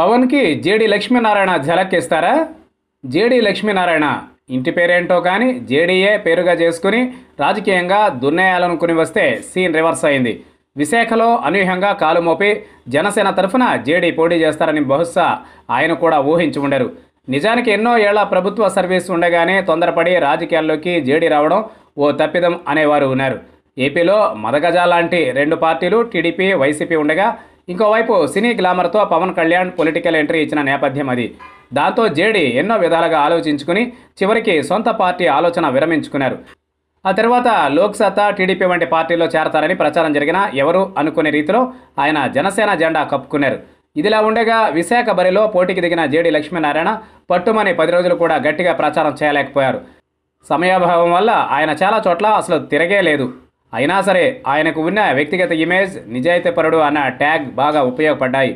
పవన్కి JD Lakshminarayana ఇస్తారా JD Lakshminarayana ఇంటి పేరేంటో కానీ జేడీఏ పేరుగా చేసుకుని రాజకీయంగా దున్నేయాలనుకుని వస్తే సీన్ రివర్స్ అయింది విశాఖలో అనూహ్యంగా కాలు మోపి జనసేన తరఫున జేడీ పోటీ చేస్తారని బహుశా ఆయన కూడా ఊహించి ఉండరు నిజానికి ఎన్నో ఏళ్ల ప్రభుత్వ సర్వీస్ ఉండగానే తొందరపడి రాజకీయాల్లోకి జేడీ రావడం ఓ తప్పిదం అనేవారు ఉన్నారు ఏపీలో మదగజ లాంటి రెండు పార్టీలు టీడీపీ వైసీపీ ఉండగా ఇంకోవైపు సినీ గ్లామర్తో పవన్ కళ్యాణ్ పొలిటికల్ ఎంట్రీ ఇచ్చిన నేపథ్యం అది దాంతో జేడీ ఎన్నో విధాలుగా ఆలోచించుకుని చివరికి సొంత పార్టీ ఆలోచన విరమించుకున్నారు ఆ తర్వాత లోక్సత్తా టీడీపీ వంటి పార్టీలో చేరతారని ప్రచారం జరిగినా ఎవరు అనుకునే రీతిలో ఆయన జనసేన జెండా కప్పుకున్నారు ఇదిలా ఉండగా విశాఖ బరిలో పోటీకి దిగిన జేడి లక్ష్మీనారాయణ పట్టుమని పది రోజులు కూడా గట్టిగా ప్రచారం చేయలేకపోయారు సమయాభావం వల్ల ఆయన చాలా చోట్ల అసలు తిరగే లేదు అయినా సరే ఆయనకు ఉన్న వ్యక్తిగత ఇమేజ్ నిజాయితీపరుడు అన్న ట్యాగ్ బాగా ఉపయోగపడ్డాయి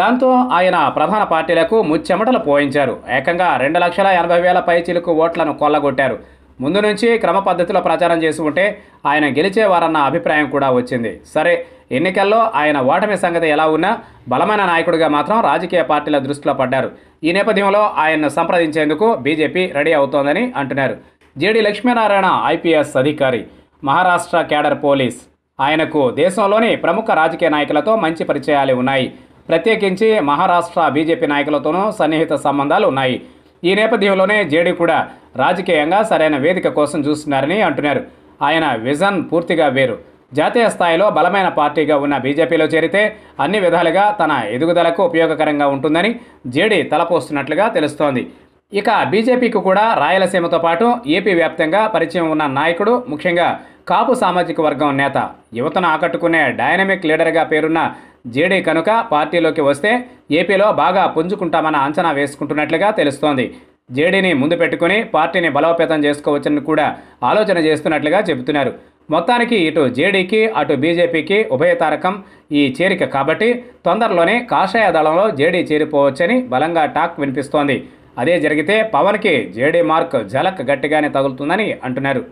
దాంతో ఆయన ప్రధాన పార్టీలకు ముచ్చెమటలు పోయించారు ఏకంగా రెండు లక్షల ఎనభై వేల పైచీలకు ఓట్లను కొల్లగొట్టారు ముందు నుంచి క్రమ పద్ధతిలో ప్రచారం చేసి ఉంటే ఆయన గెలిచేవారన్న అభిప్రాయం కూడా వచ్చింది సరే ఎన్నికల్లో ఆయన ఓటమి సంగతి ఎలా ఉన్నా బలమైన నాయకుడిగా మాత్రం రాజకీయ పార్టీల దృష్టిలో పడ్డారు ఈ నేపథ్యంలో ఆయన్ను సంప్రదించేందుకు బీజేపీ రెడీ అవుతోందని అంటున్నారు జేడీ లక్ష్మీనారాయణ ఐపీఎస్ అధికారి మహారాష్ట్ర క్యాడర్ పోలీస్ ఆయనకు దేశంలోని ప్రముఖ రాజకీయ నాయకులతో మంచి పరిచయాలు ఉన్నాయి ప్రత్యేకించి మహారాష్ట్ర బీజేపీ నాయకులతోనూ సన్నిహిత సంబంధాలు ఉన్నాయి ఈ నేపథ్యంలోనే జేడీ కూడా రాజకీయంగా సరైన వేదిక కోసం చూస్తున్నారని అంటున్నారు ఆయన విజన్ పూర్తిగా వేరు జాతీయ స్థాయిలో బలమైన పార్టీగా ఉన్న బీజేపీలో చేరితే అన్ని విధాలుగా తన ఎదుగుదలకు ఉపయోగకరంగా ఉంటుందని జేడీ తలపోస్తున్నట్లుగా తెలుస్తోంది ఇక బీజేపీకి కూడా రాయలసీమతో పాటు ఏపీ వ్యాప్తంగా పరిచయం ఉన్న నాయకుడు ముఖ్యంగా కాపు సామాజిక వర్గం నేత యువతను ఆకట్టుకునే డైనమిక్ లీడర్గా పేరున్న జేడీ కనుక పార్టీలోకి వస్తే ఏపీలో బాగా పుంజుకుంటామన్న అంచనా వేసుకుంటున్నట్లుగా తెలుస్తోంది జేడీని ముందు పెట్టుకుని పార్టీని బలోపేతం చేసుకోవచ్చని కూడా ఆలోచన చేస్తున్నట్లుగా చెబుతున్నారు మొత్తానికి ఇటు జేడీకి అటు బీజేపీకి ఉభయ తారకం ఈ చేరిక కాబట్టి తొందరలోనే కాషాయ దళంలో జేడీ చేరిపోవచ్చని బలంగా టాక్ వినిపిస్తోంది అదే జరిగితే పవన్కి జేడీ మార్క్ జలక్ గట్టిగానే తగులుతుందని అంటున్నారు